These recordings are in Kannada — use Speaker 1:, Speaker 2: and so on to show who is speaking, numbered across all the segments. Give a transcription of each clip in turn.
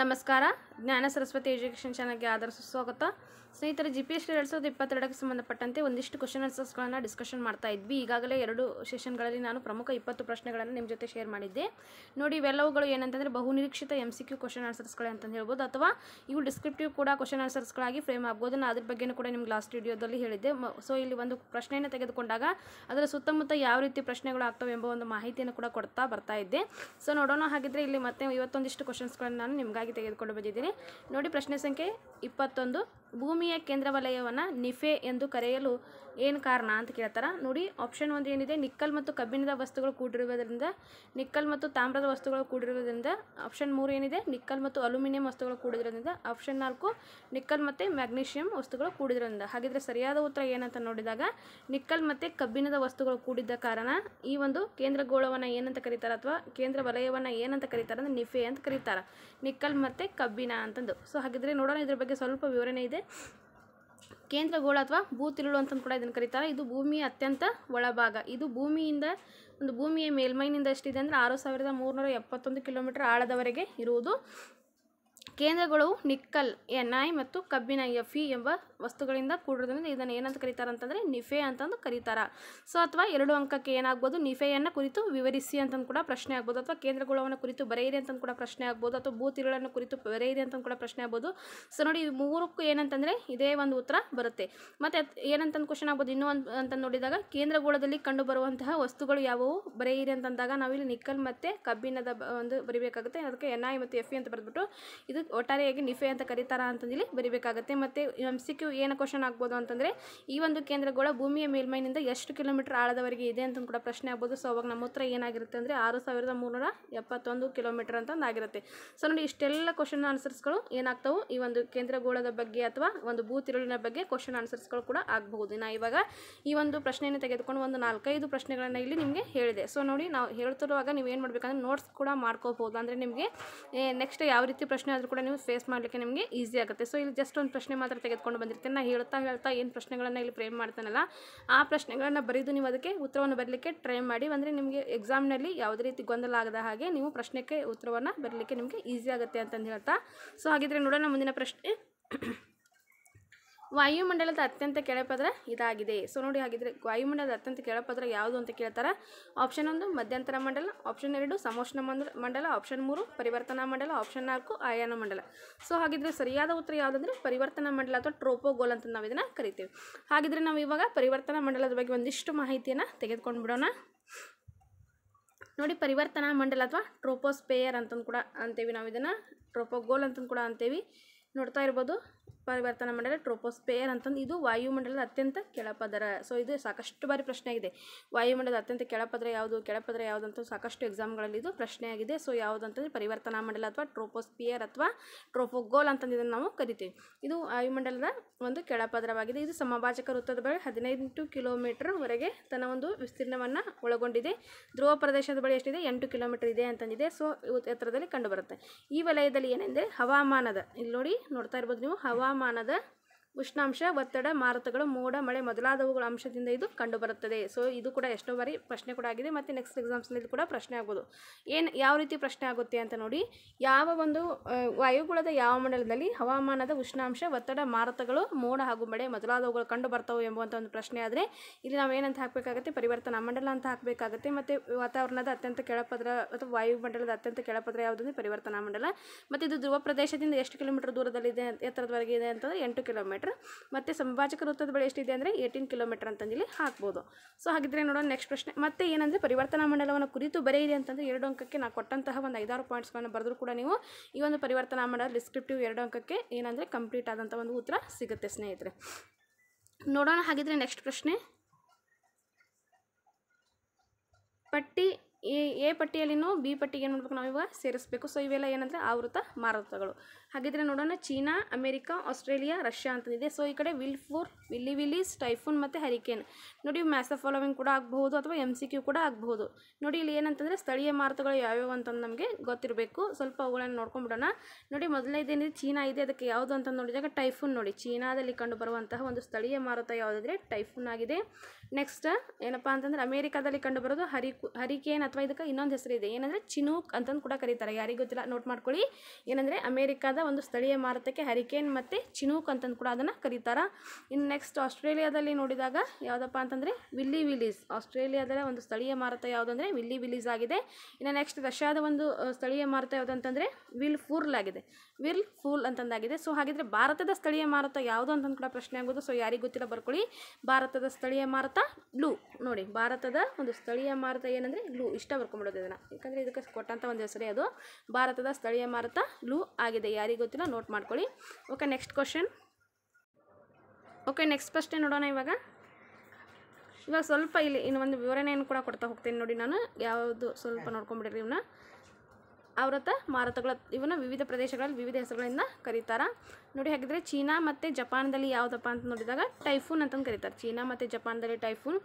Speaker 1: ನಮಸ್ಕಾರ ಜ್ಞಾನ ಸರಸ್ವತಿ ಎಜುಕೇಷನ್ ಚಾನಲ್ಗೆ ಆದರ ಸ್ವಾಗತ ಸ್ನೇಹಿತರೆ ಜಿ ಪಿ ಎಸ್ ಎರಡು ಸಾವಿರದ ಇಪ್ಪತ್ತೆರಡಕ್ಕೆ ಸಂಬಂಧಪಟ್ಟಂತೆ ಒಂದಿಷ್ಟು ಕ್ವಶನ್ ಆನ್ಸರ್ಸ್ಗಳನ್ನು ಡಿಸ್ಕಷನ್ ಮಾಡ್ತಾ ಇದ್ವಿ ಈಗಾಗಲೇ ಎರಡು ಸೆಷನ್ಗಳಲ್ಲಿ ನಾನು ಪ್ರಮುಖ ಇಪ್ಪತ್ತು ಪ್ರಶ್ನೆಗಳನ್ನು ನಿಮ್ಮ ಜೊತೆ ಶೇರ್ ಮಾಡಿದ್ದೆ ನೋಡಿ ಇವೆಲ್ಲವುಗಳು ಏನಂತಂದರೆ ಬಹುನಿರೀಕ್ಷಿತ ಎಮ್ ಸಿ ಕ್ಯೂ ಕ್ವಶನ್ ಆನ್ಸರ್ಸ್ಗಳೇ ಅಂತಂದು ಹೇಳ್ಬೋದು ಅಥವಾ ಇವು ಡಿಸ್ಕ್ರಿಪ್ಟಿವ್ ಕೂಡ ಕ್ವಶನ್ ಆನ್ಸರ್ಸ್ಗಳಾಗಿ ಫ್ರೇಮ್ ಆಗ್ಬೋದು ನಾನು ಅದ್ರ ಬಗ್ಗೆ ಕೂಡ ನಿಮ್ಗೆ ಲಾಸ್ಟ್ ವಿಡಿಯೋದಲ್ಲಿ ಹೇಳಿದ್ದೆ ಸೊ ಇಲ್ಲಿ ಒಂದು ಪ್ರಶ್ನೆಯನ್ನು ತೆಗೆದುಕೊಂಡಾಗ ಅದರ ಸುತ್ತಮುತ್ತ ಯಾವ ರೀತಿ ಪ್ರಶ್ನೆಗಳು ಆಗ್ತವೆ ಎಂಬ ಒಂದು ಮಾಹಿತಿಯನ್ನು ಕೂಡ ಕೊಡ್ತಾ ಬರ್ತಾ ಇದ್ದೆ ಸೊ ನೋಡೋಣ ಹಾಗಿದ್ರೆ ಇಲ್ಲಿ ಮತ್ತೆ ಇವತ್ತೊಂದಿಷ್ಟು ಕ್ವಶನ್ಸ್ಗಳನ್ನು ನಾನು ನಿಮಗಾಗಿ ತೆಗೆದುಕೊಂಡು ಬಂದಿದ್ದೀನಿ ನೋಡಿ ಪ್ರಶ್ನೆ ಸಂಖ್ಯೆ ಇಪ್ಪತ್ತೊಂದು ಭೂಮಿ ಭೂಮಿಯ ಕೇಂದ್ರ ವಲಯವನ್ನು ನಿಫೆ ಎಂದು ಕರೆಯಲು ಏನು ಕಾರಣ ಅಂತ ಕೇಳ್ತಾರ ನೋಡಿ ಆಪ್ಷನ್ ಒಂದು ಏನಿದೆ ನಿಕ್ಕಲ್ ಮತ್ತು ಕಬ್ಬಿಣದ ವಸ್ತುಗಳು ಕೂಡಿರುವುದರಿಂದ ನಿಕ್ಕಲ್ ಮತ್ತು ತಾಮ್ರದ ವಸ್ತುಗಳು ಕೂಡಿರುವುದರಿಂದ ಆಪ್ಷನ್ ಮೂರು ಏನಿದೆ ನಿಕ್ಕಲ್ ಮತ್ತು ಅಲ್ಯೂಮಿನಿಯಂ ವಸ್ತುಗಳು ಕೂಡಿರೋದ್ರಿಂದ ಆಪ್ಷನ್ ನಾಲ್ಕು ನಿಕ್ಕಲ್ ಮತ್ತು ಮ್ಯಾಗ್ನೀಷಿಯಂ ವಸ್ತುಗಳು ಕೂಡಿದ್ರಿಂದ ಹಾಗಿದ್ರೆ ಸರಿಯಾದ ಉತ್ತರ ಏನಂತ ನೋಡಿದಾಗ ನಿಕ್ಕಲ್ ಮತ್ತು ಕಬ್ಬಿಣದ ವಸ್ತುಗಳು ಕೂಡಿದ್ದ ಕಾರಣ ಈ ಒಂದು ಕೇಂದ್ರ ಗೋಳವನ್ನು ಏನಂತ ಕರೀತಾರೆ ಅಥವಾ ಕೇಂದ್ರ ವಲಯವನ್ನು ಏನಂತ ಕರೀತಾರೆ ಅಂದರೆ ನಿಫೆ ಅಂತ ಕರೀತಾರೆ ನಿಕ್ಕಲ್ ಮತ್ತು ಕಬ್ಬಿಣ ಅಂತಂದು ಸೊ ಹಾಗಿದ್ರೆ ನೋಡೋಣ ಇದ್ರ ಬಗ್ಗೆ ಸ್ವಲ್ಪ ವಿವರಣೆ ಇದೆ ಗೋಳ ಅಥವಾ ಭೂ ತಿರುಳು ಅಂತಂದು ಕೂಡ ಇದನ್ನು ಕರೀತಾರೆ ಇದು ಭೂಮಿಯ ಅತ್ಯಂತ ಒಳಭಾಗ ಇದು ಭೂಮಿಯಿಂದ ಒಂದು ಭೂಮಿಯ ಮೇಲ್ಮೈನಿಂದ ಎಷ್ಟಿದೆ ಅಂದರೆ ಆರು ಸಾವಿರದ ಮೂರುನೂರ ಎಪ್ಪತ್ತೊಂದು ಕಿಲೋಮೀಟರ್ ಆಳದವರೆಗೆ ಇರುವುದು ಕೇಂದ್ರಗಳು ನಿಕ್ಕಲ್ ಐ ಮತ್ತು ಕಬ್ಬಿನ ಎಫ್ ಇ ಎಂಬ ವಸ್ತುಗಳಿಂದ ಕೂಡಿರೋದ್ರಿಂದ ಇದನ್ನು ಏನಂತ ಕರೀತಾರೆ ಅಂತಂದರೆ ನಿಫೆ ಅಂತಂದು ಕರೀತಾರೆ ಸೊ ಅಥವಾ ಎರಡು ಅಂಕಕ್ಕೆ ಏನಾಗ್ಬೋದು ನಿಫೆಯನ್ನು ಕುರಿತು ವಿವರಿಸಿ ಅಂತಂದು ಕೂಡ ಪ್ರಶ್ನೆ ಆಗ್ಬೋದು ಅಥವಾ ಕೇಂದ್ರಗುಳವನ್ನು ಕುರಿತು ಬರೆಯಿರಿ ಅಂತಂದು ಕೂಡ ಪ್ರಶ್ನೆ ಆಗ್ಬೋದು ಅಥವಾ ಭೂತಿರುಳನ್ನು ಕುರಿತು ಬರೆಯಿರಿ ಅಂತಂದು ಕೂಡ ಪ್ರಶ್ನೆ ಆಗ್ಬೋದು ಸೊ ನೋಡಿ ಮೂರಕ್ಕೂ ಏನಂತಂದರೆ ಇದೇ ಒಂದು ಉತ್ತರ ಬರುತ್ತೆ ಮತ್ತು ಏನಂತಂದು ಕ್ವಶನ್ ಆಗ್ಬೋದು ಇನ್ನೂ ಒಂದು ಅಂತ ನೋಡಿದಾಗ ಕೇಂದ್ರಗೋಳದಲ್ಲಿ ಕಂಡುಬರುವಂತಹ ವಸ್ತುಗಳು ಯಾವುವು ಬರೆಯಿರಿ ಅಂತಂದಾಗ ನಾವಿಲ್ಲಿ ನಿಕ್ಕಲ್ ಮತ್ತು ಕಬ್ಬಿಣದ ಒಂದು ಬರಿಬೇಕಾಗುತ್ತೆ ಅದಕ್ಕೆ ಎನ್ ಐ ಮತ್ತು ಎಫ್ ಇ e ಅಂತ ಬರೆದ್ಬಿಟ್ಟು ಇದು ಒಟ್ಟಾರೆಯಾಗಿ ನಿಫೆ ಅಂತ ಕರೀತಾರ ಅಂತಂದಿಲ್ಲಿ ಬರಿಬೇಕಾಗುತ್ತೆ ಮತ್ತು ಎಮ್ ಸಿ ಕ್ಯೂ ಏನು ಕ್ವಶನ್ ಆಗ್ಬೋದು ಅಂತಂದರೆ ಈ ಒಂದು ಕೇಂದ್ರಗೋಳ ಭೂಮಿಯ ಮೇಲ್ಮೈನಿಂದ ಎಷ್ಟು ಕಿಲೋಮೀಟರ್ ಆಳದವರೆಗೆ ಇದೆ ಅಂತ ಕೂಡ ಪ್ರಶ್ನೆ ಆಗ್ಬೋದು ಸೊ ಅವಾಗ ನಮ್ಮ ಉತ್ತರ ಏನಾಗಿರುತ್ತೆ ಅಂದರೆ ಆರು ಸಾವಿರದ ಮುನ್ನೂರ ಎಪ್ಪತ್ತೊಂದು ಕಿಲೋಮೀಟರ್ ಅಂತ ಆಗಿರುತ್ತೆ ಸೊ ನೋಡಿ ಇಷ್ಟೆಲ್ಲ ಕ್ವಶನ್ ಆನ್ಸರ್ಸ್ಗಳು ಏನಾಗ್ತಾವೆ ಈ ಒಂದು ಕೇಂದ್ರಗೋಳದ ಬಗ್ಗೆ ಅಥವಾ ಒಂದು ತಿರುಳಿನ ಬಗ್ಗೆ ಕ್ವಶನ್ ಆನ್ಸರ್ಸ್ಗಳು ಕೂಡ ಆಗಬಹುದು ನಾ ಇವಾಗ ಈ ಒಂದು ಪ್ರಶ್ನೆಯನ್ನು ತೆಗೆದುಕೊಂಡು ಒಂದು ನಾಲ್ಕೈದು ಪ್ರಶ್ನೆಗಳನ್ನು ಇಲ್ಲಿ ನಿಮಗೆ ಹೇಳಿದೆ ಸೊ ನೋಡಿ ನಾವು ಹೇಳ್ತಿರುವಾಗ ನೀವು ಏನು ಮಾಡಬೇಕಂದ್ರೆ ನೋಟ್ಸ್ ಕೂಡ ಮಾಡ್ಕೋಬಹುದು ಅಂದರೆ ನಿಮಗೆ ನೆಕ್ಸ್ಟ್ ಯಾವ ರೀತಿ ಪ್ರಶ್ನೆ ಆದರೂ ಕೂಡ ನೀವು ಫೇಸ್ ಮಾಡಲಿಕ್ಕೆ ನಿಮಗೆ ಈಸಿ ಆಗುತ್ತೆ ಸೊ ಇಲ್ಲಿ ಜಸ್ಟ್ ಒಂದು ಪ್ರಶ್ನೆ ಮಾತ್ರ ತೆಗೆದುಕೊಂಡು ಬಂದಿರ್ತೀವಿ ಆಗಿರ್ತೀನಿ ಹೇಳ್ತಾ ಹೇಳ್ತಾ ಏನು ಪ್ರಶ್ನೆಗಳನ್ನು ಇಲ್ಲಿ ಫ್ರೇಮ್ ಮಾಡ್ತಾನಲ್ಲ ಆ ಪ್ರಶ್ನೆಗಳನ್ನು ಬರೆದು ನೀವು ಅದಕ್ಕೆ ಉತ್ತರವನ್ನು ಬರಲಿಕ್ಕೆ ಟ್ರೈ ಮಾಡಿ ಅಂದರೆ ನಿಮಗೆ ಎಕ್ಸಾಮ್ನಲ್ಲಿ ಯಾವುದೇ ರೀತಿ ಗೊಂದಲ ಆಗದ ಹಾಗೆ ನೀವು ಪ್ರಶ್ನೆಗೆ ಉತ್ತರವನ್ನು ಬರಲಿಕ್ಕೆ ನಿಮಗೆ ಈಸಿ ಆಗುತ್ತೆ ಅಂತಂದು ಹೇಳ್ತಾ ಸೊ ಹಾಗಿದ್ರೆ ನೋಡೋಣ ಮುಂದಿನ ಪ್ರಶ್ನೆ ವಾಯುಮಂಡಲದ ಅತ್ಯಂತ ಕೆಳಪದ್ರ ಇದಾಗಿದೆ ಸೊ ನೋಡಿ ಹಾಗಿದ್ರೆ ವಾಯುಮಂಡಲದ ಅತ್ಯಂತ ಕೆಳಪದ್ರ ಯಾವುದು ಅಂತ ಕೇಳ್ತಾರೆ ಆಪ್ಷನ್ ಒಂದು ಮಧ್ಯಂತರ ಮಂಡಲ ಆಪ್ಷನ್ ಎರಡು ಸಮೋಷ್ಣ ಮಂಡಲ ಮಂಡಲ ಆಪ್ಷನ್ ಮೂರು ಪರಿವರ್ತನಾ ಮಂಡಲ ಆಪ್ಷನ್ ನಾಲ್ಕು ಆಯಾನ ಮಂಡಲ ಸೊ ಹಾಗಿದ್ರೆ ಸರಿಯಾದ ಉತ್ತರ ಯಾವುದಂದ್ರೆ ಪರಿವರ್ತನಾ ಮಂಡಲ ಅಥವಾ ಟ್ರೋಪೋಗೋಲ್ ಅಂತ ನಾವು ಇದನ್ನು ಕರಿತೀವಿ ಹಾಗಿದ್ರೆ ನಾವು ಇವಾಗ ಪರಿವರ್ತನಾ ಮಂಡಲದ ಬಗ್ಗೆ ಒಂದಿಷ್ಟು ಮಾಹಿತಿಯನ್ನು ತೆಗೆದುಕೊಂಡು ಬಿಡೋಣ ನೋಡಿ ಪರಿವರ್ತನಾ ಮಂಡಲ ಅಥವಾ ಟ್ರೋಪೋಸ್ಪೇಯರ್ ಅಂತಂದು ಕೂಡ ಅಂತೀವಿ ನಾವು ಇದನ್ನು ಟ್ರೋಪೋಗೋಲ್ ಅಂತಂದು ಕೂಡ ಅಂತೇವಿ ನೋಡ್ತಾ ಇರ್ಬೋದು ಪರಿವರ್ತನಾ ಮಂಡಲ ಟ್ರೋಪೋಸ್ಪೇರ್ ಅಂತಂದು ಇದು ವಾಯುಮಂಡಲದ ಅತ್ಯಂತ ಕೆಳಪದರ ಸೊ ಇದು ಸಾಕಷ್ಟು ಬಾರಿ ಪ್ರಶ್ನೆ ಆಗಿದೆ ವಾಯುಮಂಡಲದ ಅತ್ಯಂತ ಕೆಳಪದರ ಯಾವುದು ಕೆಳಪದರ ಯಾವುದು ಅಂತ ಸಾಕಷ್ಟು ಎಕ್ಸಾಮ್ಗಳಲ್ಲಿ ಇದು ಪ್ರಶ್ನೆ ಆಗಿದೆ ಸೊ ಯಾವುದಂತಂದರೆ ಪರಿವರ್ತನಾ ಮಂಡಲ ಅಥವಾ ಟ್ರೋಪೋಸ್ಪಿಯರ್ ಅಥವಾ ಟ್ರೋಪೋಗೋಲ್ ಅಂತಂದು ಇದನ್ನು ನಾವು ಕರಿತೀವಿ ಇದು ವಾಯುಮಂಡಲದ ಒಂದು ಕೆಳಪದರವಾಗಿದೆ ಇದು ಸಮಭಾಜಕ ವೃತ್ತದ ಬಳಿ ಹದಿನೈದು ಕಿಲೋಮೀಟರ್ವರೆಗೆ ತನ್ನ ಒಂದು ವಿಸ್ತೀರ್ಣವನ್ನು ಒಳಗೊಂಡಿದೆ ಧ್ರುವ ಪ್ರದೇಶದ ಬಳಿ ಎಷ್ಟಿದೆ ಎಂಟು ಕಿಲೋಮೀಟರ್ ಇದೆ ಅಂತಂದಿದೆ ಸೊ ಎತ್ತರದಲ್ಲಿ ಕಂಡುಬರುತ್ತೆ ಈ ವಲಯದಲ್ಲಿ ಏನೆಂದರೆ ಹವಾಮಾನದ ಇಲ್ಲಿ ನೋಡಿ ನೋಡ್ತಾ ಇರ್ಬೋದು ನೀವು ಹವ ಹವಾಮಾನದ ಉಷ್ಣಾಂಶ ಒತ್ತಡ ಮಾರುತಗಳು ಮೋಡ ಮಳೆ ಮೊದಲಾದವುಗಳ ಅಂಶದಿಂದ ಇದು ಕಂಡುಬರುತ್ತದೆ ಸೊ ಇದು ಕೂಡ ಎಷ್ಟೋ ಬಾರಿ ಪ್ರಶ್ನೆ ಕೂಡ ಆಗಿದೆ ಮತ್ತು ನೆಕ್ಸ್ಟ್ ಎಕ್ಸಾಮ್ಸ್ನಲ್ಲಿ ಕೂಡ ಪ್ರಶ್ನೆ ಆಗ್ಬೋದು ಏನು ಯಾವ ರೀತಿ ಪ್ರಶ್ನೆ ಆಗುತ್ತೆ ಅಂತ ನೋಡಿ ಯಾವ ಒಂದು ವಾಯುಗುಳದ ಯಾವ ಮಂಡಲದಲ್ಲಿ ಹವಾಮಾನದ ಉಷ್ಣಾಂಶ ಒತ್ತಡ ಮಾರುತಗಳು ಮೋಡ ಹಾಗೂ ಮಳೆ ಮೊದಲಾದವುಗಳು ಕಂಡು ಬರ್ತವೆ ಎಂಬುವಂಥ ಒಂದು ಪ್ರಶ್ನೆ ಆದರೆ ಇಲ್ಲಿ ನಾವು ಏನಂತ ಹಾಕಬೇಕಾಗುತ್ತೆ ಪರಿವರ್ತನಾ ಮಂಡಲ ಅಂತ ಹಾಕಬೇಕಾಗುತ್ತೆ ಮತ್ತು ವಾತಾವರಣದ ಅತ್ಯಂತ ಕೆಳಪದ್ರ ಅಥವಾ ವಾಯುಮಂಡಲದ ಅತ್ಯಂತ ಕೆಳಪದ್ರ ಯಾವುದಂದ್ರೆ ಪರಿವರ್ತನಾ ಮಂಡಲ ಮತ್ತು ಇದು ಧ್ರುವ ಪ್ರದೇಶದಿಂದ ಎಷ್ಟು ಕಿಲೋಮೀಟರ್ ದೂರದಲ್ಲಿದೆ ಎತ್ತರದವರೆಗೆ ಇದೆ ಅಂತಂದರೆ ಎಂಟು ಕಿಲೋಮೀಟರ್ ಕಿಲೋಮೀಟ್ರ್ ಮತ್ತು ಸಂಭಾಜಕ ವೃತ್ತದ ಬಳಿ ಎಷ್ಟಿದೆ ಅಂದರೆ ಏಯ್ಟೀನ್ ಕಿಲೋಮೀಟರ್ ಅಂತಂದಿಲ್ಲಿ ಹಾಕ್ಬೋದು ಸೊ ಹಾಗಿದ್ರೆ ನೋಡೋಣ ನೆಕ್ಸ್ಟ್ ಪ್ರಶ್ನೆ ಮತ್ತೆ ಏನಂದರೆ ಪರಿವರ್ತನಾ ಮಂಡಲವನ್ನು ಕುರಿತು ಬರೆಯಿರಿ ಅಂತಂದರೆ ಎರಡು ಅಂಕಕ್ಕೆ ನಾವು ಕೊಟ್ಟಂತಹ ಒಂದು ಐದಾರು ಪಾಯಿಂಟ್ಸ್ಗಳನ್ನು ಬರೆದ್ರೂ ಕೂಡ ನೀವು ಈ ಒಂದು ಪರಿವರ್ತನಾ ಮಂಡಲ ಡಿಸ್ಕ್ರಿಪ್ಟಿವ್ ಎರಡು ಅಂಕಕ್ಕೆ ಏನಂದರೆ ಕಂಪ್ಲೀಟ್ ಆದಂಥ ಒಂದು ಉತ್ತರ ಸಿಗುತ್ತೆ ಸ್ನೇಹಿತರೆ ನೋಡೋಣ ಹಾಗಿದ್ರೆ ನೆಕ್ಸ್ಟ್ ಪ್ರಶ್ನೆ ಪಟ್ಟಿ ಎ ಎ ಪಟ್ಟಿಯಲ್ಲಿನೂ ಬಿ ಪಟ್ಟಿಗೆ ಏನು ಮಾಡಬೇಕು ಇವಾಗ ಸೇರಿಸಬೇಕು ಸೊ ಇವೆಲ್ಲ ಏನಂದರೆ ಆವೃತ ಮಾರುತಗಳು ಹಾಗಿದ್ರೆ ನೋಡೋಣ ಚೀನಾ ಅಮೇರಿಕಾ ಆಸ್ಟ್ರೇಲಿಯಾ ರಷ್ಯಾ ಅಂತಂದಿದೆ ಸೊ ಈ ಕಡೆ ವಿಲ್ ಫೋರ್ ವಿಲ್ಲಿ ವಿಲೀಸ್ ಟೈಫೂನ್ ಮತ್ತು ಹರಿಕೇನ್ ನೋಡಿ ಮ್ಯಾಸ ಫಾಲೋವಿಂಗ್ ಕೂಡ ಆಗಬಹುದು ಅಥವಾ ಎಮ್ ಸಿ ಕ್ಯೂ ಕೂಡ ಆಗಬಹುದು ನೋಡಿ ಇಲ್ಲಿ ಏನಂತಂದರೆ ಸ್ಥಳೀಯ ಮಾರುತಗಳು ಯಾವ್ಯಾವ ಅಂತಂದು ನಮಗೆ ಗೊತ್ತಿರಬೇಕು ಸ್ವಲ್ಪ ಅವುಗಳನ್ನು ನೋಡ್ಕೊಂಡ್ಬಿಡೋಣ ನೋಡಿ ಮೊದಲನೇದೇನಿದೆ ಚೀನಾ ಇದೆ ಅದಕ್ಕೆ ಯಾವುದು ಅಂತ ನೋಡಿದಾಗ ಟೈಫೋನ್ ನೋಡಿ ಚೀನಾದಲ್ಲಿ ಕಂಡು ಬರುವಂತಹ ಒಂದು ಸ್ಥಳೀಯ ಮಾರುತ ಯಾವುದಿದ್ರೆ ಟೈಫೋನ್ ಆಗಿದೆ ನೆಕ್ಸ್ಟ್ ಏನಪ್ಪ ಅಂತಂದರೆ ಅಮೇರಿಕಾದಲ್ಲಿ ಕಂಡು ಬರೋದು ಹರಿ ಹರಿಕೇನ್ ಅಥವಾ ಇದಕ್ಕೆ ಇನ್ನೊಂದು ಹೆಸರಿದೆ ಏನಂದರೆ ಚಿನೂಕ್ ಅಂತಂದು ಕೂಡ ಕರೀತಾರೆ ಯಾರಿಗೂ ಗೊತ್ತಿಲ್ಲ ನೋಟ್ ಮಾಡ್ಕೊಳ್ಳಿ ಏನಂದರೆ ಅಮೇರಿಕಾದ ಒಂದು ಸ್ಥಳೀಯ ಮಾರುತಕ್ಕೆ ಹರಿಕೇನ್ ಮತ್ತು ಚಿನೂಕ್ ಅಂತಂದು ಕೂಡ ಅದನ್ನು ಕರೀತಾರೆ ಇನ್ನು ನೆಕ್ಸ್ಟ್ ಆಸ್ಟ್ರೇಲಿಯಾದಲ್ಲಿ ನೋಡಿದಾಗ ಯಾವುದಪ್ಪ ಅಂತಂದರೆ ವಿಲ್ಲಿ ವಿಲೀಸ್ ಆಸ್ಟ್ರೇಲಿಯಾದ ಒಂದು ಸ್ಥಳೀಯ ಮಾರುತ ಯಾವುದಂದರೆ ವಿಲ್ಲಿ ವಿಲೀಸ್ ಆಗಿದೆ ಇನ್ನು ನೆಕ್ಸ್ಟ್ ರಷ್ಯಾದ ಒಂದು ಸ್ಥಳೀಯ ಮಾರುತ ಯಾವುದಂತಂದರೆ ವಿಲ್ ಫೂರ್ಲ್ ಆಗಿದೆ ವಿಲ್ ಫೂಲ್ ಅಂತಂದಾಗಿದೆ ಸೊ ಹಾಗಿದ್ರೆ ಭಾರತದ ಸ್ಥಳೀಯ ಮಾರುತ ಯಾವುದು ಅಂತಂದು ಕೂಡ ಪ್ರಶ್ನೆ ಆಗೋದು ಸೊ ಯಾರಿಗೆ ಗೊತ್ತಿಲ್ಲ ಬರ್ಕೊಳ್ಳಿ ಭಾರತದ ಸ್ಥಳೀಯ ಮಾರುತ ಬ್ಲೂ ನೋಡಿ ಭಾರತದ ಒಂದು ಸ್ಥಳೀಯ ಮಾರುತ ಏನಂದರೆ ಬ್ಲೂ ಇಷ್ಟ ಬರ್ಕೊಂಬಿಡೋದು ಇದನ್ನು ಯಾಕಂದರೆ ಇದಕ್ಕೆ ಕೊಟ್ಟಂಥ ಒಂದು ಹೆಸರೇ ಅದು ಭಾರತದ ಸ್ಥಳೀಯ ಮಾರುತ ಬ್ಲೂ ಆಗಿದೆ ಯಾರು ಯಾರಿಗೆ ಗೊತ್ತಿಲ್ಲ ನೋಟ್ ಮಾಡ್ಕೊಳ್ಳಿ okay next question okay next ಪ್ರಶ್ನೆ ನೋಡೋಣ ಇವಾಗ ಇವಾಗ ಸ್ವಲ್ಪ ಇಲ್ಲಿ ಇನ್ನೊಂದು ವಿವರಣೆಯನ್ನು ಕೂಡ ಕೊಡ್ತಾ ಹೋಗ್ತೀನಿ ನೋಡಿ ನಾನು ಯಾವುದು ಸ್ವಲ್ಪ ನೋಡ್ಕೊಂಬಿಡ್ರಿ ಇವನ್ನ ಆವೃತ ಮಾರುತಗಳ ಇವನ್ನ ವಿವಿಧ ಪ್ರದೇಶಗಳಲ್ಲಿ ವಿವಿಧ ಹೆಸರುಗಳಿಂದ ಕರೀತಾರ ನೋಡಿ ಹಾಗಿದ್ರೆ ಚೀನಾ ಮತ್ತು ಜಪಾನ್ದಲ್ಲಿ ಯಾವುದಪ್ಪ ಅಂತ ನೋಡಿದಾಗ ಟೈಫೂನ್ ಅಂತಂದು ಕರೀತಾರೆ ಚೀನಾ ಮತ್ತು ಜಪಾನ್ದಲ್ಲಿ ಟೈಫೂನ್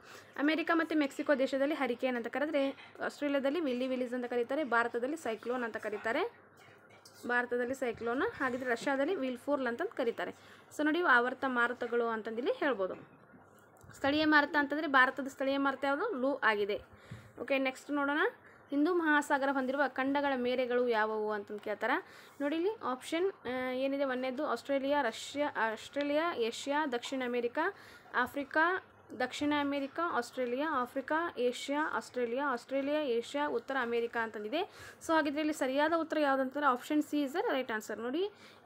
Speaker 1: ಅಮೆರಿಕ ಮತ್ತು ಮೆಕ್ಸಿಕೋ ದೇಶದಲ್ಲಿ ಹರಿಕೇನ್ ಅಂತ ಕರೆದ್ರೆ ಆಸ್ಟ್ರೇಲಿಯಾದಲ್ಲಿ ವಿಲ್ಲಿ ವಿಲೀಸ್ ಅಂತ ಕರೀತಾರೆ ಭಾರತದಲ್ಲಿ ಸೈಕ್ಲೋನ್ ಅಂತ ಕರೀತಾರೆ ಭಾರತದಲ್ಲಿ ಸೈಕ್ಲೋನ್ ಹಾಗಿದ್ರೆ ರಷ್ಯಾದಲ್ಲಿ ಫೋರ್ಲ್ ಅಂತಂದು ಕರೀತಾರೆ ಸೊ ನೋಡಿ ಆವರ್ತ ಮಾರುತಗಳು ಅಂತಂದಿಲ್ಲಿ ಹೇಳ್ಬೋದು ಸ್ಥಳೀಯ ಮಾರುತ ಅಂತಂದರೆ ಭಾರತದ ಸ್ಥಳೀಯ ಮಾರುತ ಯಾವುದು ಲೂ ಆಗಿದೆ ಓಕೆ ನೆಕ್ಸ್ಟ್ ನೋಡೋಣ ಹಿಂದೂ ಮಹಾಸಾಗರ ಹೊಂದಿರುವ ಖಂಡಗಳ ಮೇರೆಗಳು ಯಾವುವು ಅಂತಂದು ಕೇಳ್ತಾರೆ ನೋಡಿ ಇಲ್ಲಿ ಆಪ್ಷನ್ ಏನಿದೆ ಒಂದೇದ್ದು ಆಸ್ಟ್ರೇಲಿಯಾ ರಷ್ಯಾ ಆಸ್ಟ್ರೇಲಿಯಾ ಏಷ್ಯಾ ದಕ್ಷಿಣ ಅಮೇರಿಕಾ ಆಫ್ರಿಕಾ ದಕ್ಷಿಣ America Australia Africa Asia Australia Australia Asia ಉತ್ತರ ಅಮೇರಿಕಾ ಅಂತಂದಿದೆ ಸೊ ಹಾಗಿದ್ರೆ ಇಲ್ಲಿ ಸರಿಯಾದ ಉತ್ತರ ಯಾವುದಂತಂದ್ರೆ option C is the right answer ನೋಡಿ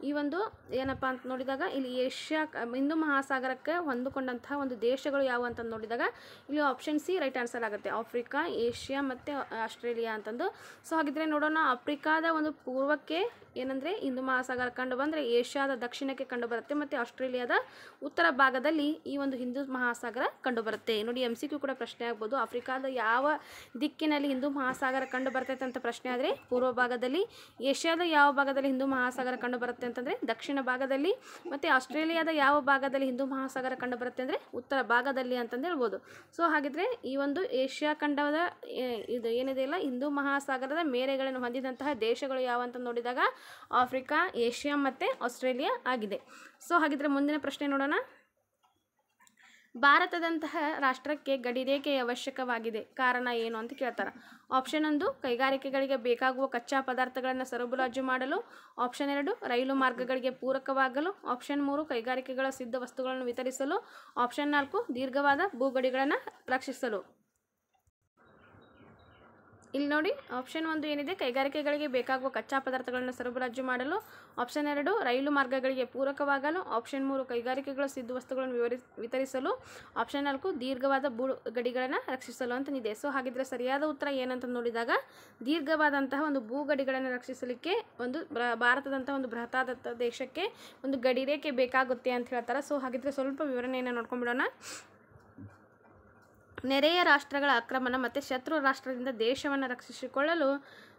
Speaker 1: ಈ ಒಂದು ಏನಪ್ಪ ಅಂತ ನೋಡಿದಾಗ ಇಲ್ಲಿ ಏಷ್ಯಾ ಹಿಂದೂ ಮಹಾಸಾಗರಕ್ಕೆ ಹೊಂದಿಕೊಂಡಂತಹ ಒಂದು ದೇಶಗಳು ಯಾವ ಅಂತ ನೋಡಿದಾಗ ಇಲ್ಲಿ ಆಪ್ಷನ್ ಸಿ ರೈಟ್ ಆನ್ಸರ್ ಆಗುತ್ತೆ ಆಫ್ರಿಕಾ ಏಷ್ಯಾ ಮತ್ತು ಆಸ್ಟ್ರೇಲಿಯಾ ಅಂತಂದು ಸೊ ಹಾಗಿದ್ರೆ ನೋಡೋಣ ಆಫ್ರಿಕಾದ ಒಂದು ಪೂರ್ವಕ್ಕೆ ಏನಂದರೆ ಹಿಂದೂ ಮಹಾಸಾಗರ ಕಂಡು ಬಂದರೆ ಏಷ್ಯಾದ ದಕ್ಷಿಣಕ್ಕೆ ಕಂಡುಬರುತ್ತೆ ಮತ್ತು ಆಸ್ಟ್ರೇಲಿಯಾದ ಉತ್ತರ ಭಾಗದಲ್ಲಿ ಈ ಒಂದು ಹಿಂದೂ ಮಹಾಸಾಗರ ಕಂಡುಬರುತ್ತೆ ನೋಡಿ ಎಮ್ ಸಿ ಕ್ಯೂ ಕೂಡ ಪ್ರಶ್ನೆ ಆಗ್ಬೋದು ಆಫ್ರಿಕಾದ ಯಾವ ದಿಕ್ಕಿನಲ್ಲಿ ಹಿಂದೂ ಮಹಾಸಾಗರ ಕಂಡು ಬರ್ತೈತೆ ಅಂತ ಪ್ರಶ್ನೆ ಆದರೆ ಪೂರ್ವ ಭಾಗದಲ್ಲಿ ಏಷ್ಯಾದ ಯಾವ ಭಾಗದಲ್ಲಿ ಹಿಂದೂ ಮಹಾಸಾಗರ ಕಂಡು ಬರುತ್ತೆ ಅಂತಂದರೆ ದಕ್ಷಿಣ ಭಾಗದಲ್ಲಿ ಮತ್ತು ಆಸ್ಟ್ರೇಲಿಯಾದ ಯಾವ ಭಾಗದಲ್ಲಿ ಹಿಂದೂ ಮಹಾಸಾಗರ ಕಂಡು ಬರುತ್ತೆ ಅಂದರೆ ಉತ್ತರ ಭಾಗದಲ್ಲಿ ಅಂತಂದು ಹೇಳ್ಬೋದು ಸೊ ಹಾಗಿದ್ರೆ ಈ ಒಂದು ಏಷ್ಯಾ ಖಂಡದ ಇದು ಏನಿದೆ ಇಲ್ಲ ಹಿಂದೂ ಮಹಾಸಾಗರದ ಮೇರೆಗಳನ್ನು ಹೊಂದಿದಂತಹ ದೇಶಗಳು ಯಾವ ಅಂತ ನೋಡಿದಾಗ ಆಫ್ರಿಕಾ ಏಷ್ಯಾ ಮತ್ತು ಆಸ್ಟ್ರೇಲಿಯಾ ಆಗಿದೆ ಸೊ ಹಾಗಿದ್ರೆ ಮುಂದಿನ ಪ್ರಶ್ನೆ ನೋಡೋಣ ಭಾರತದಂತಹ ರಾಷ್ಟ್ರಕ್ಕೆ ಗಡಿ ರೇಖೆಯ ಅವಶ್ಯಕವಾಗಿದೆ ಕಾರಣ ಏನು ಅಂತ ಕೇಳ್ತಾರೆ ಆಪ್ಷನ್ ಒಂದು ಕೈಗಾರಿಕೆಗಳಿಗೆ ಬೇಕಾಗುವ ಕಚ್ಚಾ ಪದಾರ್ಥಗಳನ್ನು ಸರಬರಾಜು ಮಾಡಲು ಆಪ್ಷನ್ ಎರಡು ರೈಲು ಮಾರ್ಗಗಳಿಗೆ ಪೂರಕವಾಗಲು ಆಪ್ಷನ್ ಮೂರು ಕೈಗಾರಿಕೆಗಳ ಸಿದ್ಧ ವಸ್ತುಗಳನ್ನು ವಿತರಿಸಲು ಆಪ್ಷನ್ ನಾಲ್ಕು ದೀರ್ಘವಾದ ಭೂಗಡಿಗಳನ್ನು ರಕ್ಷಿಸಲು ಇಲ್ಲಿ ನೋಡಿ ಆಪ್ಷನ್ ಒಂದು ಏನಿದೆ ಕೈಗಾರಿಕೆಗಳಿಗೆ ಬೇಕಾಗುವ ಕಚ್ಚಾ ಪದಾರ್ಥಗಳನ್ನು ಸರಬರಾಜು ಮಾಡಲು ಆಪ್ಷನ್ ಎರಡು ರೈಲು ಮಾರ್ಗಗಳಿಗೆ ಪೂರಕವಾಗಲು ಆಪ್ಷನ್ ಮೂರು ಕೈಗಾರಿಕೆಗಳ ಸಿದ್ಧ ವಸ್ತುಗಳನ್ನು ವಿತರಿಸಲು ಆಪ್ಷನ್ ನಾಲ್ಕು ದೀರ್ಘವಾದ ಭೂಗಡಿಗಳನ್ನು ಗಡಿಗಳನ್ನು ರಕ್ಷಿಸಲು ಅಂತನಿದೆ ಸೊ ಹಾಗಿದ್ರೆ ಸರಿಯಾದ ಉತ್ತರ ಏನಂತ ನೋಡಿದಾಗ ದೀರ್ಘವಾದಂತಹ ಒಂದು ಭೂಗಡಿಗಳನ್ನು ರಕ್ಷಿಸಲಿಕ್ಕೆ ಒಂದು ಭಾರತದಂತಹ ಒಂದು ಬೃಹತಾದಂಥ ದೇಶಕ್ಕೆ ಒಂದು ಗಡಿರೇಖೆ ಬೇಕಾಗುತ್ತೆ ಅಂತ ಹೇಳ್ತಾರೆ ಸೊ ಹಾಗಿದ್ರೆ ಸ್ವಲ್ಪ ವಿವರಣೆಯನ್ನು ನೋಡ್ಕೊಂಡ್ಬಿಡೋಣ ನೆರೆಯ ರಾಷ್ಟ್ರಗಳ ಆಕ್ರಮಣ ಮತ್ತು ಶತ್ರು ರಾಷ್ಟ್ರದಿಂದ ದೇಶವನ್ನು ರಕ್ಷಿಸಿಕೊಳ್ಳಲು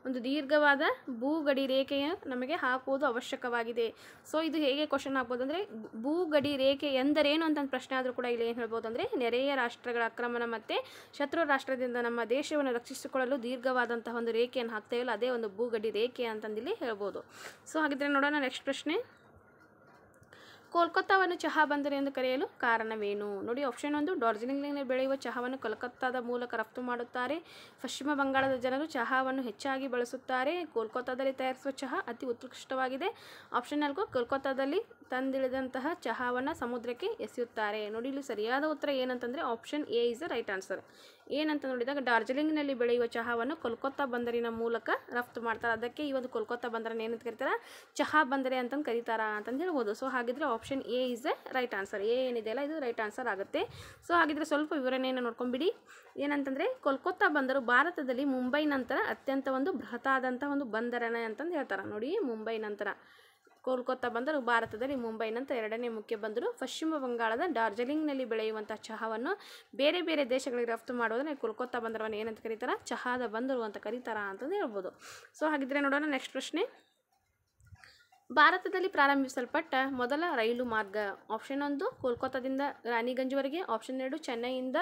Speaker 1: ಒಂದು ದೀರ್ಘವಾದ ಭೂ ಗಡಿ ರೇಖೆಯ ನಮಗೆ ಹಾಕುವುದು ಅವಶ್ಯಕವಾಗಿದೆ ಸೊ ಇದು ಹೇಗೆ ಕ್ವಶನ್ ಆಗ್ಬೋದು ಅಂದರೆ ಭೂ ಗಡಿ ರೇಖೆ ಎಂದರೇನು ಅಂತ ಪ್ರಶ್ನೆ ಆದರೂ ಕೂಡ ಇಲ್ಲಿ ಏನು ಹೇಳ್ಬೋದು ಅಂದರೆ ನೆರೆಯ ರಾಷ್ಟ್ರಗಳ ಆಕ್ರಮಣ ಮತ್ತು ಶತ್ರು ರಾಷ್ಟ್ರದಿಂದ ನಮ್ಮ ದೇಶವನ್ನು ರಕ್ಷಿಸಿಕೊಳ್ಳಲು ದೀರ್ಘವಾದಂತಹ ಒಂದು ರೇಖೆಯನ್ನು ಹಾಕ್ತೇವಲ್ಲ ಅದೇ ಒಂದು ಭೂ ಗಡಿ ರೇಖೆ ಅಂತಂದಿಲ್ಲಿ ಹೇಳ್ಬೋದು ಸೊ ಹಾಗಿದ್ರೆ ನೋಡೋಣ ನೆಕ್ಸ್ಟ್ ಪ್ರಶ್ನೆ ಕೋಲ್ಕತ್ತಾವನ್ನು ಚಹಾ ಬಂದರೆ ಎಂದು ಕರೆಯಲು ಕಾರಣವೇನು ನೋಡಿ ಆಪ್ಷನ್ ಒಂದು ಡಾರ್ಜಿಲಿಂಗ್ನಲ್ಲಿ ಬೆಳೆಯುವ ಚಹಾವನ್ನು ಕೋಲ್ಕತ್ತಾದ ಮೂಲಕ ರಫ್ತು ಮಾಡುತ್ತಾರೆ ಪಶ್ಚಿಮ ಬಂಗಾಳದ ಜನರು ಚಹಾವನ್ನು ಹೆಚ್ಚಾಗಿ ಬಳಸುತ್ತಾರೆ ಕೋಲ್ಕತ್ತಾದಲ್ಲಿ ತಯಾರಿಸುವ ಚಹಾ ಅತಿ ಉತ್ಕೃಷ್ಟವಾಗಿದೆ ಆಪ್ಷನ್ ನಾಲ್ಕು ಕೋಲ್ಕತ್ತಾದಲ್ಲಿ ತಂದಿಳಿದಂತಹ ಚಹಾವನ್ನು ಸಮುದ್ರಕ್ಕೆ ಎಸೆಯುತ್ತಾರೆ ನೋಡಿ ಇಲ್ಲಿ ಸರಿಯಾದ ಉತ್ತರ ಏನಂತಂದರೆ option A is a right answer ಏನಂತ ನೋಡಿದಾಗ ಡಾರ್ಜಿಲಿಂಗ್ನಲ್ಲಿ ಬೆಳೆಯುವ ಚಹಾವನ್ನು ಕೋಲ್ಕತ್ತಾ ಬಂದರಿನ ಮೂಲಕ ರಫ್ತು ಮಾಡ್ತಾರೆ ಅದಕ್ಕೆ ಈ ಒಂದು ಬಂದರನ ಬಂದರನ್ನು ಏನಂತ ಕರೀತಾರೆ ಚಹಾ ಬಂದರೆ ಅಂತಂದು ಕರೀತಾರ ಅಂತಂದು ಹೇಳ್ಬೋದು ಸೊ ಹಾಗಿದ್ರೆ option A is A right answer A ಏನಿದೆಯಲ್ಲ ಇದು ರೈಟ್ ಆನ್ಸರ್ ಆಗುತ್ತೆ ಸೊ ಹಾಗಿದ್ರೆ ಸ್ವಲ್ಪ ವಿವರಣೆಯನ್ನು ನೋಡ್ಕೊಂಬಿಡಿ ಏನಂತಂದರೆ ಕೋಲ್ಕತ್ತಾ ಬಂದರು ಭಾರತದಲ್ಲಿ ಮುಂಬೈ ನಂತರ ಅತ್ಯಂತ ಒಂದು ಬೃಹತಾದಂಥ ಒಂದು ಬಂದರನೇ ಅಂತಂದು ಹೇಳ್ತಾರೆ ನೋಡಿ ಮುಂಬೈ ನಂತರ ಕೋಲ್ಕತ್ತಾ ಬಂದರು ಭಾರತದಲ್ಲಿ ಮುಂಬೈನಂತ ಎರಡನೇ ಮುಖ್ಯ ಬಂದರು ಪಶ್ಚಿಮ ಬಂಗಾಳದ ಡಾರ್ಜಿಲಿಂಗ್ನಲ್ಲಿ ಬೆಳೆಯುವಂಥ ಚಹಾವನ್ನು ಬೇರೆ ಬೇರೆ ದೇಶಗಳಿಗೆ ರಫ್ತು ಮಾಡೋದನ್ನ ಕೋಲ್ಕತ್ತಾ ಬಂದರವನ್ನು ಏನಂತ ಕರೀತಾರೆ ಚಹಾದ ಬಂದರು ಅಂತ ಕರೀತಾರ ಅಂತಂದು ಹೇಳ್ಬೋದು ಸೊ ಹಾಗಿದ್ರೆ ನೋಡೋಣ ನೆಕ್ಸ್ಟ್ ಪ್ರಶ್ನೆ ಭಾರತದಲ್ಲಿ ಪ್ರಾರಂಭಿಸಲ್ಪಟ್ಟ ಮೊದಲ ರೈಲು ಮಾರ್ಗ ಆಪ್ಷನ್ ಒಂದು ಕೋಲ್ಕತ್ತಾದಿಂದ ರಾಣಿಗಂಜ್ವರೆಗೆ ಆಪ್ಷನ್ ಎರಡು ಚೆನ್ನೈಯಿಂದ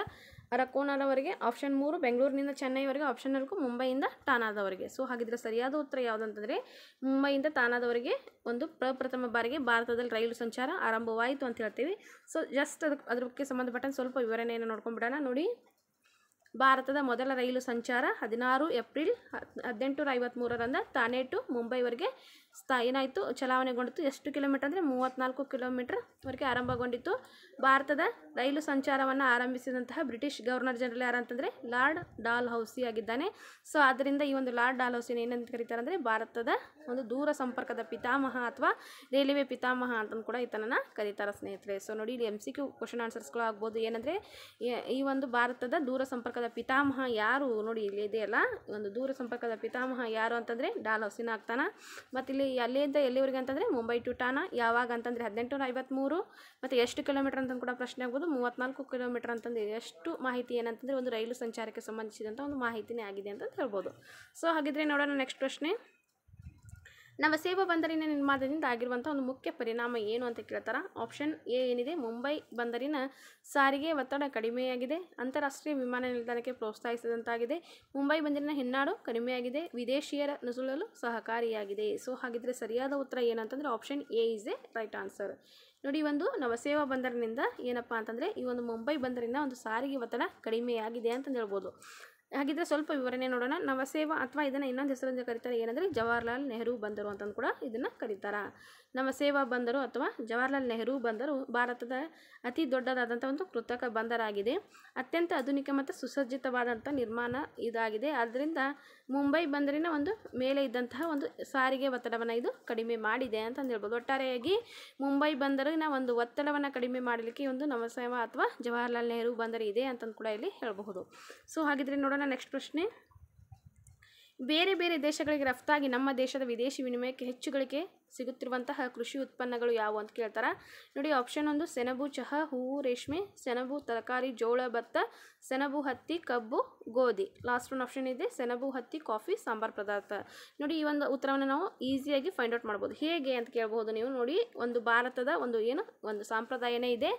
Speaker 1: ಅರಕೋಣದವರೆಗೆ ಆಪ್ಷನ್ ಮೂರು ಬೆಂಗಳೂರಿನಿಂದ ಚೆನ್ನೈವರೆಗೆ ಆಪ್ಷನ್ ನಾಲ್ಕು ಮುಂಬೈಯಿಂದ ತಾನಾದವರಿಗೆ ಸೊ ಹಾಗಿದ್ರೆ ಸರಿಯಾದ ಉತ್ತರ ಯಾವುದಂತಂದರೆ ಮುಂಬೈಯಿಂದ ತಾನಾದವರಿಗೆ ಒಂದು ಪ್ರಪ್ರಥಮ ಬಾರಿಗೆ ಭಾರತದಲ್ಲಿ ರೈಲು ಸಂಚಾರ ಆರಂಭವಾಯಿತು ಅಂತ ಹೇಳ್ತೀವಿ ಸೊ ಜಸ್ಟ್ ಅದಕ್ಕೆ ಅದಕ್ಕೆ ಸಂಬಂಧಪಟ್ಟಂತೆ ಸ್ವಲ್ಪ ವಿವರಣೆಯನ್ನು ನೋಡ್ಕೊಂಡ್ಬಿಡೋಣ ನೋಡಿ ಭಾರತದ ಮೊದಲ ರೈಲು ಸಂಚಾರ ಹದಿನಾರು ಏಪ್ರಿಲ್ ಹದಿನೆಂಟು ಐವತ್ತ್ಮೂರರಿಂದ ತಾನೆ ಟು ಮುಂಬೈವರೆಗೆ ಸ್ಥ ಏನಾಯಿತು ಚಲಾವಣೆಗೊಂಡಿತ್ತು ಎಷ್ಟು ಕಿಲೋಮೀಟರ್ ಅಂದರೆ ಮೂವತ್ತ್ನಾಲ್ಕು ಕಿಲೋಮೀಟ್ರ್ವರೆಗೆ ಆರಂಭಗೊಂಡಿತ್ತು ಭಾರತದ ರೈಲು ಸಂಚಾರವನ್ನು ಆರಂಭಿಸಿದಂತಹ ಬ್ರಿಟಿಷ್ ಗವರ್ನರ್ ಜನರಲ್ ಯಾರು ಯಾರಂತಂದರೆ ಲಾರ್ಡ್ ಡಾಲ್ ಹೌಸಿ ಆಗಿದ್ದಾನೆ ಸೊ ಆದ್ದರಿಂದ ಈ ಒಂದು ಲಾರ್ಡ್ ಡಾಲ್ ಹೌಸಿನ ಏನಂತ ಕರೀತಾರೆ ಅಂದರೆ ಭಾರತದ ಒಂದು ದೂರ ಸಂಪರ್ಕದ ಪಿತಾಮಹ ಅಥವಾ ರೈಲ್ವೆ ಪಿತಾಮಹ ಅಂತಂದು ಕೂಡ ಈತನನ್ನು ಕರೀತಾರೆ ಸ್ನೇಹಿತರೆ ಸೊ ನೋಡಿ ಇಲ್ಲಿ ಎಮ್ ಸಿ ಕ್ಯೂ ಕ್ವಶನ್ ಆನ್ಸರ್ಸ್ಗಳು ಆಗ್ಬೋದು ಏನಂದರೆ ಈ ಒಂದು ಭಾರತದ ದೂರ ಸಂಪರ್ಕದ ಪಿತಾಮಹ ಯಾರು ನೋಡಿ ಇಲ್ಲಿ ಇದೆಯಲ್ಲ ಒಂದು ದೂರ ಸಂಪರ್ಕದ ಪಿತಾಮಹ ಯಾರು ಅಂತಂದರೆ ಡಾಲ್ ಹೌಸಿನ ಆಗ್ತಾನ ಮತ್ತು ಇಲ್ಲಿ ಎಲ್ಲಿಂದ ಎಲ್ಲಿವರೆಗೆ ಅಂತಂದರೆ ಮುಂಬೈ ಟು ಟಾನಾ ಯಾವಾಗ ಅಂತಂದರೆ ಹದಿನೆಂಟು ಐವತ್ತ್ಮೂರು ಮತ್ತು ಎಷ್ಟು ಕಿಲೋಮೀಟರ್ ಅಂತ ಕೂಡ ಪ್ರಶ್ನೆ ಆಗ್ಬೋದು ಮೂವತ್ತ್ನಾಲ್ಕು ಕಿಲೋಮೀಟರ್ ಅಂತಂದು ಎಷ್ಟು ಮಾಹಿತಿ ಏನಂತಂದರೆ ಒಂದು ರೈಲು ಸಂಚಾರಕ್ಕೆ ಸಂಬಂಧಿಸಿದಂಥ ಒಂದು ಮಾಹಿತಿನೇ ಆಗಿದೆ ಅಂತಂದು ಹೇಳ್ಬೋದು ಸೊ ಹಾಗಿದ್ರೆ ನೋಡೋಣ ನೆಕ್ಸ್ಟ್ ಪ್ರಶ್ನೆ ನಮ್ಮ ಸೇವಾ ಬಂದರಿನ ನಿರ್ಮಾಣದಿಂದ ಆಗಿರುವಂಥ ಒಂದು ಮುಖ್ಯ ಪರಿಣಾಮ ಏನು ಅಂತ ಕೇಳ್ತಾರೆ ಆಪ್ಷನ್ ಎ ಏನಿದೆ ಮುಂಬೈ ಬಂದರಿನ ಸಾರಿಗೆ ಒತ್ತಡ ಕಡಿಮೆಯಾಗಿದೆ ಅಂತಾರಾಷ್ಟ್ರೀಯ ವಿಮಾನ ನಿಲ್ದಾಣಕ್ಕೆ ಪ್ರೋತ್ಸಾಹಿಸಿದಂತಾಗಿದೆ ಮುಂಬೈ ಬಂದರಿನ ಹೆನ್ನಾಡು ಕಡಿಮೆಯಾಗಿದೆ ವಿದೇಶಿಯರ ನುಸುಳಲು ಸಹಕಾರಿಯಾಗಿದೆ ಸೊ ಹಾಗಿದ್ರೆ ಸರಿಯಾದ ಉತ್ತರ ಏನಂತಂದರೆ option A is A right answer ನೋಡಿ ಒಂದು ನವಸೇವಾ ಬಂದರಿನಿಂದ ಏನಪ್ಪಾ ಅಂತಂದರೆ ಈ ಒಂದು ಮುಂಬೈ ಬಂದರಿನ ಒಂದು ಸಾರಿಗೆ ಒತ್ತಡ ಕಡಿಮೆಯಾಗಿದೆ ಅಂತಂದು ಹೇಳ್ಬೋದು ಹಾಗಿದ್ರೆ ಸ್ವಲ್ಪ ವಿವರಣೆ ನೋಡೋಣ ನವಸೇವ ಅಥವಾ ಇದನ್ನು ಇನ್ನೊಂದು ಹೆಸರಿಂದ ಕರೀತಾರೆ ಏನಂದರೆ ಜವಾಹರ್ಲಾಲ್ ನೆಹರು ಬಂದರು ಅಂತಂದು ಕೂಡ ಇದನ್ನು ಕರಿತಾರ. ನಮ್ಮ ಸೇವಾ ಬಂದರು ಅಥವಾ ಜವಾಹರ್ಲಾಲ್ ನೆಹರು ಬಂದರು ಭಾರತದ ಅತಿ ದೊಡ್ಡದಾದಂಥ ಒಂದು ಕೃತಕ ಬಂದರಾಗಿದೆ ಅತ್ಯಂತ ಆಧುನಿಕ ಮತ್ತು ಸುಸಜ್ಜಿತವಾದಂಥ ನಿರ್ಮಾಣ ಇದಾಗಿದೆ ಆದ್ದರಿಂದ ಮುಂಬೈ ಬಂದರಿನ ಒಂದು ಮೇಲೆ ಇದ್ದಂತಹ ಒಂದು ಸಾರಿಗೆ ಒತ್ತಡವನ್ನು ಇದು ಕಡಿಮೆ ಮಾಡಿದೆ ಅಂತಂದು ಹೇಳ್ಬೋದು ಒಟ್ಟಾರೆಯಾಗಿ ಮುಂಬೈ ಬಂದರಿನ ಒಂದು ಒತ್ತಡವನ್ನು ಕಡಿಮೆ ಮಾಡಲಿಕ್ಕೆ ಒಂದು ಸೇವಾ ಅಥವಾ ಜವಾಹರ್ಲಾಲ್ ನೆಹರು ಬಂದರು ಇದೆ ಅಂತಂದು ಕೂಡ ಇಲ್ಲಿ ಹೇಳಬಹುದು ಸೊ ಹಾಗಿದ್ರೆ ನೋಡೋಣ ನೆಕ್ಸ್ಟ್ ಪ್ರಶ್ನೆ ಬೇರೆ ಬೇರೆ ದೇಶಗಳಿಗೆ ರಫ್ತಾಗಿ ನಮ್ಮ ದೇಶದ ವಿದೇಶಿ ವಿನಿಮಯಕ್ಕೆ ಹೆಚ್ಚುಗಳಿಕೆ ಸಿಗುತ್ತಿರುವಂತಹ ಕೃಷಿ ಉತ್ಪನ್ನಗಳು ಯಾವುವು ಅಂತ ಕೇಳ್ತಾರೆ ನೋಡಿ ಆಪ್ಷನ್ ಒಂದು ಸೆಣಬು ಚಹಾ ಹೂವು ರೇಷ್ಮೆ ಸೆಣಬು ತರಕಾರಿ ಜೋಳ ಭತ್ತ ಸೆಣಬು ಹತ್ತಿ ಕಬ್ಬು ಗೋಧಿ ಲಾಸ್ಟ್ ಒಂದು ಆಪ್ಷನ್ ಇದೆ ಸೆಣಬು ಹತ್ತಿ ಕಾಫಿ ಸಾಂಬಾರ್ ಪದಾರ್ಥ ನೋಡಿ ಈ ಒಂದು ಉತ್ತರವನ್ನು ನಾವು ಈಸಿಯಾಗಿ ಫೈಂಡ್ ಔಟ್ ಮಾಡ್ಬೋದು ಹೇಗೆ ಅಂತ ಕೇಳ್ಬೋದು ನೀವು ನೋಡಿ ಒಂದು ಭಾರತದ ಒಂದು ಏನು ಒಂದು ಸಾಂಪ್ರದಾಯನೇ ಇದೆ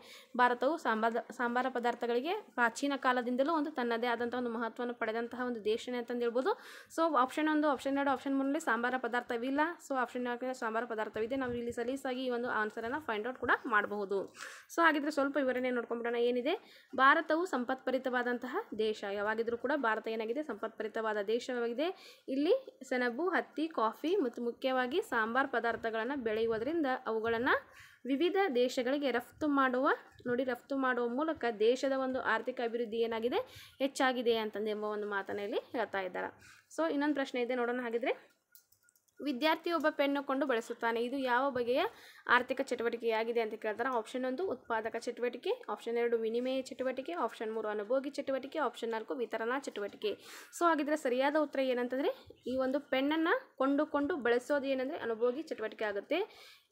Speaker 1: ಭಾರತವು ಸಾಂಬಾರ ಸಾಂಬಾರ ಪದಾರ್ಥಗಳಿಗೆ ಪ್ರಾಚೀನ ಕಾಲದಿಂದಲೂ ಒಂದು ತನ್ನದೇ ಆದಂತಹ ಒಂದು ಮಹತ್ವವನ್ನು ಪಡೆದಂತಹ ಒಂದು ದೇಶನೇ ಅಂತ ಹೇಳ್ಬೋದು ಸೊ ಆಪ್ಷನ್ ಒಂದು ಆಪ್ಷನ್ ಎರಡು ಆಪ್ಷನ್ ಮೂರಲ್ಲಿ ಸಾಂಬಾರ ಪದಾರ್ಥವಿಲ್ಲ ಸೊ ಆಪ್ಷನ್ ಸಾಂಬಾರ ಪದಾರ್ಥವಿದೆ ನಾವು ಇಲ್ಲಿ ಸಲೀಸಾಗಿ ಈ ಒಂದು ಆನ್ಸರನ್ನು ಫೈಂಡ್ ಔಟ್ ಕೂಡ ಮಾಡಬಹುದು ಸೊ ಹಾಗಿದ್ರೆ ಸ್ವಲ್ಪ ವಿವರಣೆ ನೋಡ್ಕೊಂಬಿಡೋಣ ಏನಿದೆ ಭಾರತವು ಸಂಪತ್ಪರಿತವಾದಂತಹ ದೇಶ ಯಾವಾಗಿದ್ರೂ ಕೂಡ ಭಾರತ ಏನಾಗಿದೆ ಸಂಪತ್ಪರಿತವಾದ ದೇಶವಾಗಿದೆ ಇಲ್ಲಿ ಸೆಣಬು ಹತ್ತಿ ಕಾಫಿ ಮತ್ತು ಮುಖ್ಯವಾಗಿ ಸಾಂಬಾರ್ ಪದಾರ್ಥಗಳನ್ನು ಬೆಳೆಯುವುದರಿಂದ ಅವುಗಳನ್ನು ವಿವಿಧ ದೇಶಗಳಿಗೆ ರಫ್ತು ಮಾಡುವ ನೋಡಿ ರಫ್ತು ಮಾಡುವ ಮೂಲಕ ದೇಶದ ಒಂದು ಆರ್ಥಿಕ ಅಭಿವೃದ್ಧಿ ಏನಾಗಿದೆ ಹೆಚ್ಚಾಗಿದೆ ಅಂತಂದು ಎಂಬ ಒಂದು ಮಾತನ್ನು ಇಲ್ಲಿ ಹೇಳ್ತಾ ಇದ್ದಾರೆ ಸೊ ಇನ್ನೊಂದು ಪ್ರಶ್ನೆ ಇದೆ ನೋಡೋಣ ಹಾಗಿದ್ರೆ ವಿದ್ಯಾರ್ಥಿ ಒಬ್ಬ ಪೆನ್ನು ಕೊಂಡು ಬಳಸುತ್ತಾನೆ ಇದು ಯಾವ ಬಗೆಯ ಆರ್ಥಿಕ ಚಟುವಟಿಕೆಯಾಗಿದೆ ಅಂತ ಕೇಳ್ತಾರೆ ಆಪ್ಷನ್ ಒಂದು ಉತ್ಪಾದಕ ಚಟುವಟಿಕೆ ಆಪ್ಷನ್ ಎರಡು ವಿನಿಮಯ ಚಟುವಟಿಕೆ ಆಪ್ಷನ್ ಮೂರು ಅನುಭೋಗಿ ಚಟುವಟಿಕೆ ಆಪ್ಷನ್ ನಾಲ್ಕು ವಿತರಣಾ ಚಟುವಟಿಕೆ ಸೊ ಹಾಗಿದ್ರೆ ಸರಿಯಾದ ಉತ್ತರ ಏನಂತಂದರೆ ಈ ಒಂದು ಪೆನ್ನನ್ನು ಕೊಂಡುಕೊಂಡು ಬಳಸೋದು ಏನಂದರೆ ಅನುಭೋಗಿ ಚಟುವಟಿಕೆ ಆಗುತ್ತೆ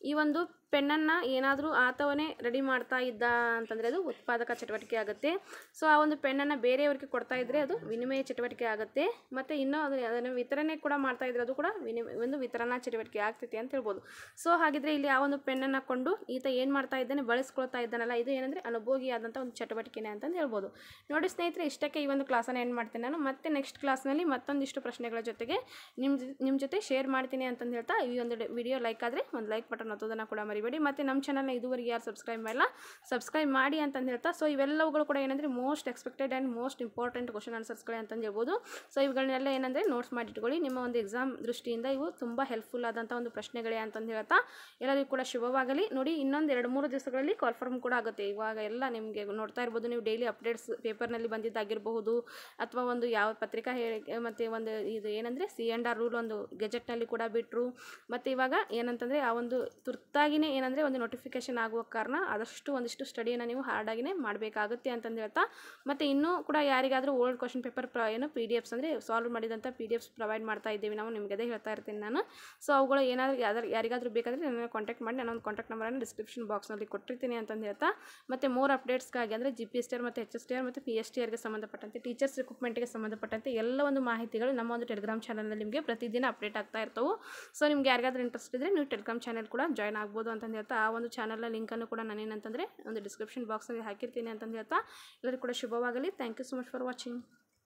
Speaker 1: ಈ ಒಂದು ಪೆನ್ನನ್ನು ಏನಾದರೂ ಆತವನೇ ರೆಡಿ ಮಾಡ್ತಾ ಇದ್ದ ಅಂತಂದರೆ ಅದು ಉತ್ಪಾದಕ ಚಟುವಟಿಕೆ ಆಗುತ್ತೆ ಸೊ ಆ ಒಂದು ಪೆನ್ನನ್ನು ಬೇರೆಯವ್ರಿಗೆ ಕೊಡ್ತಾ ಇದ್ದರೆ ಅದು ವಿನಿಮಯ ಚಟುವಟಿಕೆ ಆಗುತ್ತೆ ಮತ್ತು ಇನ್ನೂ ಅದು ಅದನ್ನು ವಿತರಣೆ ಕೂಡ ಮಾಡ್ತಾ ಇದ್ದರೆ ಅದು ಕೂಡ ವಿನಿಮಯ ಒಂದು ವಿತರಣಾ ಚಟುವಟಿಕೆ ಆಗ್ತೈತೆ ಅಂತ ಹೇಳ್ಬೋದು ಸೊ ಹಾಗಿದ್ರೆ ಇಲ್ಲಿ ಆ ಒಂದು ಪೆನ್ನನ್ನು ಕೊಂಡು ಈತ ಏನು ಮಾಡ್ತಾ ಇದ್ದಾನೆ ಬಳಸ್ಕೊಳ್ತಾ ಇದ್ದಾನಲ್ಲ ಇದು ಏನಂದರೆ ಅನುಭೋಗಿಯಾದಂಥ ಒಂದು ಚಟುವಟಿಕೆನೇ ಅಂತಂದು ಹೇಳ್ಬೋದು ನೋಡಿ ಸ್ನೇಹಿತರೆ ಇಷ್ಟಕ್ಕೆ ಈ ಒಂದು ಕ್ಲಾಸನ್ನು ಏನು ಮಾಡ್ತೇನೆ ನಾನು ಮತ್ತೆ ನೆಕ್ಸ್ಟ್ ಕ್ಲಾಸ್ನಲ್ಲಿ ಮತ್ತೊಂದಿಷ್ಟು ಪ್ರಶ್ನೆಗಳ ಜೊತೆಗೆ ನಿಮ್ಮ ನಿಮ್ಮ ಜೊತೆ ಶೇರ್ ಮಾಡ್ತೀನಿ ಅಂತಂದು ಹೇಳ್ತಾ ಈ ಒಂದು ವಿಡಿಯೋ ಲೈಕ್ ಆದರೆ ಒಂದು ಲೈಕ್ ಬಟನ್ ಅನ್ನೋದನ್ನು ಕೂಡ ಮರಿಬೇಡಿ ಮತ್ತು ನಮ್ಮ ಚಾನಲ್ನ ಇದುವರೆಗೆ ಯಾರು ಸಬ್ಸ್ಕ್ರೈಬ್ ಮಾಡಿಲ್ಲ ಸಬ್ಸ್ಕ್ರೈಬ್ ಮಾಡಿ ಅಂತಂದು ಹೇಳ್ತಾ ಸೊ ಇವೆಲ್ಲವುಗಳು ಕೂಡ ಏನಂದರೆ most expected and most important question ಆನ್ಸರ್ಸ್ಗಳೇ ಅಂತಂದು ಹೇಳ್ಬೋದು ಸೊ ಇವುಗಳನ್ನೆಲ್ಲ ಏನಂದರೆ ನೋಟ್ಸ್ ಮಾಡಿಟ್ಕೊಳ್ಳಿ ನಿಮ್ಮ ಒಂದು ಎಕ್ಸಾಮ್ ದೃಷ್ಟಿಯಿಂದ ಇವು ತುಂಬ ಹೆಲ್ಪ್ಫುಲ್ ಆದಂಥ ಒಂದು ಪ್ರಶ್ನೆಗಳೇ ಅಂತಂದು ಹೇಳ್ತಾ ಎಲ್ಲರಿಗೂ ಕೂಡ ಶುಭವಾಗಲಿ ನೋಡಿ ಇನ್ನೊಂದು ಎರಡು ಮೂರು ದಿವಸಗಳಲ್ಲಿ ಕಾಲ್ಫಾರ್ಮ್ ಕೂಡ ಆಗುತ್ತೆ ಇವಾಗ ಎಲ್ಲ ನಿಮಗೆ ನೋಡ್ತಾ ಇರ್ಬೋದು ನೀವು ಡೈಲಿ ಅಪ್ಡೇಟ್ಸ್ ಪೇಪರ್ನಲ್ಲಿ ಬಂದಿದ್ದಾಗಿರಬಹುದು ಅಥವಾ ಒಂದು ಯಾವ ಪತ್ರಿಕಾ ಹೇಳಿ ಮತ್ತು ಒಂದು ಇದು ಏನಂದರೆ ಸಿ ಆ್ಯಂಡ್ ಆರ್ ರೂಲ್ ಒಂದು ಗೆಜೆಟ್ನಲ್ಲಿ ಕೂಡ ಬಿಟ್ಟರು ಮತ್ತು ಇವಾಗ ಏನಂತಂದರೆ ಆ ಒಂದು ತುರ್ತಾಗಿನೇ ಏನಂದರೆ ಒಂದು ನೋಟಿಫಿಕೇಷನ್ ಆಗುವ ಕಾರಣ ಆದಷ್ಟು ಒಂದಿಷ್ಟು ಸ್ಟಡಿಯನ್ನು ನೀವು ಹಾರ್ಡಾಗಿನೇ ಮಾಡಬೇಕಾಗುತ್ತೆ ಅಂತಂದು ಹೇಳ್ತಾ ಮತ್ತು ಇನ್ನೂ ಕೂಡ ಯಾರಿಗಾದರೂ ಓಲ್ಡ್ ಕ್ವಶನ್ ಪೇಪರ್ ಪ್ರ ಏನು ಪಿ ಡಿ ಎಫ್ಸ್ ಅಂದರೆ ಸಾಲ್ವ್ ಮಾಡಿದಂಥ ಪಿ ಡಿ ಎಫ್ಸ್ ಪ್ರೊವೈಡ್ ಮಾಡ್ತಾ ಇದ್ದೀವಿ ನಾವು ನಿಮಗೆ ಅದೇ ಹೇಳ್ತಾ ಇರ್ತೀನಿ ನಾನು ಸೊ ಅವುಗಳು ಏನಾದರೂ ಯಾರು ಯಾರಿಗಾದರೂ ಬೇಕಾದರೆ ನನ್ನ ಕಾಂಟ್ಯಾಕ್ಟ್ ಮಾಡಿ ನಾನು ಒಂದು ಕಾಂಟ್ಯಾಕ್ಟ್ ನಂಬರನ್ನು ಡಿಸ್ಕ್ರಿಪ್ಷನ್ ಬಾಕ್ಸ್ನಲ್ಲಿ ಕೊಟ್ಟಿರ್ತೀನಿ ಅಂತಂದು ಹೇಳ್ತಾ ಮತ್ತು ಮೋರ್ ಅಪ್ಡೇಟ್ಸ್ಗಾಗಿ ಅಂದರೆ G P S T R ಮತ್ತು ಎಚ್ ಎಸ್ ಟಿ ಆರ್ ಮತ್ತು ಪಿ ಎಸ್ ಟಿ ಆರ್ಗೆ ಸಂಬಂಧಪಟ್ಟಂತೆ ಟೀಚರ್ಸ್ ರಿಕ್ರೂಟ್ಮೆಂಟ್ಗೆ ಸಂಬಂಧಪಟ್ಟಂತೆ ಎಲ್ಲ ಒಂದು ಮಾಹಿತಿಗಳು ನಮ್ಮ ಒಂದು ಟೆಲಿಗ್ರಾಮ್ ಚಾನಲ್ನಲ್ಲಿ ನಿಮಗೆ ಪ್ರತಿದಿನ ಅಪ್ಡೇಟ್ ಆಗ್ತಾ ಇರ್ತವೆ ಸೊ ನಿಮ್ಗೆ ಯಾರಿಗಾದರೂ ಇಂಟ್ರೆಸ್ಟ್ ಇದ್ದರೆ ನೀವು ಟೆಲಿಗ್ರಾಮ್ ಚಾನಲ್ ಕೂಡ ಜಾಯ್ನ್ ಆಗ್ಬೋದು ಅಂತಂದು ಹೇಳ್ತಾ ಆ ಒಂದು ಚಾನಲ್ನ ಲಿಂಕನ್ನು ಕೂಡ ಏನಂತಂದರೆ ಒಂದು ಡಿಸ್ಕ್ರಿಪ್ಷನ್ ಬಾಕ್ಸಲ್ಲಿ ಹಾಕಿರ್ತೀನಿ ಅಂತಂದು ಹೇಳ್ತಾ ಎಲ್ಲರಿಗೂ ಕೂಡ ಶುಭವಾಗಲಿ thank you so much for watching